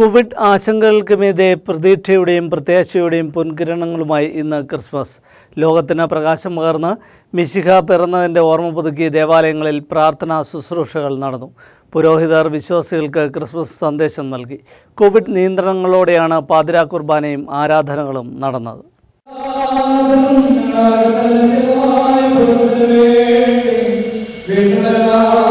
Covid ആശങ്കകൾക്കുമീതെ പ്രതീക്ഷയുടെയും പ്രത്യാശയുടെയും പൊൻകിരണങ്ങളുമായി ഇന്ന് Christmas ലോകത്തിന് പ്രകാശം പകർന്ന് മിശിഹ പിറന്നതിൻ്റെ ഓർമ്മ പുതുക്കി ദേവാലയങ്ങളിൽ പ്രാർത്ഥനാ ശുശ്രൂഷകൾ നടന്നു പുരോഹിതർ വിശ്വാസികൾക്ക് ക്രിസ്മസ് സന്ദേശം നൽകി കോവിഡ് നിയന്ത്രണങ്ങളോടെയാണ് പാതിരാ കുർബാനയും ആരാധനകളും നടന്നത് Thank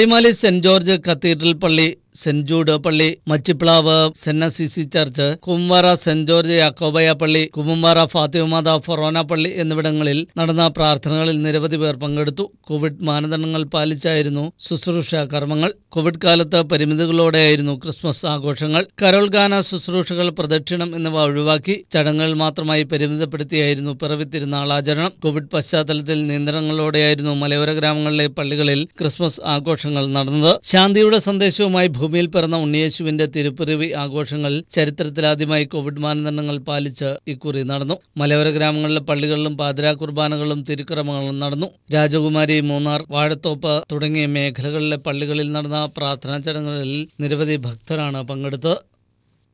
Adimali saint George cathedral പള്ളി സെന്റ് ജൂഡ് പള്ളി Machiplavu saint Assisi church Kumbara saint George യാക്കോബയ പള്ളി ഫാത്തിമ ഫാത്തിമാത ഫൊറോന പള്ളി എന്നിവിടങ്ങളിൽ നടന്ന പ്രാർത്ഥനകളിൽ നിരവധി പേർ പങ്കെടുത്തു കോവിഡ് മാനദണ്ഡങ്ങൾ പാലിച്ചായിരുന്നു ശുശ്രൂഷ കർമ്മങ്ങൾ കോവിഡ് കാലത്ത് പരിമിതികളോടെയായിരുന്നു ക്രിസ്മസ് ആഘോഷങ്ങൾ കരോൾ ഗാന ശുശ്രൂഷകൾ പ്രദക്ഷിണം എന്നിവ ഒഴിവാക്കി ചടങ്ങുകൾ മാത്രമായി പരിമിതപ്പെടുത്തിയായിരുന്നു പിറവിത്തിരുന്നാൾ ആചരണം കോവിഡ് പശ്ചാത്തലത്തിൽ നിയന്ത്രണങ്ങളോടെയായിരുന്നു മലയോര ഗ്രാമങ്ങളിലെ പള്ളികളിൽ ക്രിസ്മസ് ആഘോഷങ്ങൾ നടന്നത് ശാന്തിയുടെ സന്ദേശവുമായി ഭൂമിയിൽ പിറന്ന ഉണ്ണിയേശുവിന്റെ തിരുപ്പിറവി ആഘോഷങ്ങൾ ചരിത്രത്തിലാദ്യമായി കോവിഡ് മാനദണ്ഡങ്ങൾ പാലിച്ച് ഇക്കുറി നടന്നു മലയോര ഗ്രാമങ്ങളിലെ പള്ളികളിലും പാതിരാ കുർബാനകളും തിരുക്രമങ്ങളും നടന്നു രാജകുമാരി മൂന്നാർ വാഴത്തോപ്പ് തുടങ്ങിയ മേഖലകളിലെ പള്ളികളിൽ നടന്ന പ്രാർത്ഥനാ ചടങ്ങുകളിൽ നിരവധി ഭക്തരാണ് പങ്കെടുത്തത്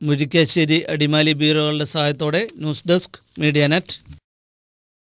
മുരിക്കാശ്ശേരി അടിമാലി ബ്യൂറോകളുടെ സഹായത്തോടെ ന്യൂസ് ഡെസ്ക് മീഡിയ നെറ്റ്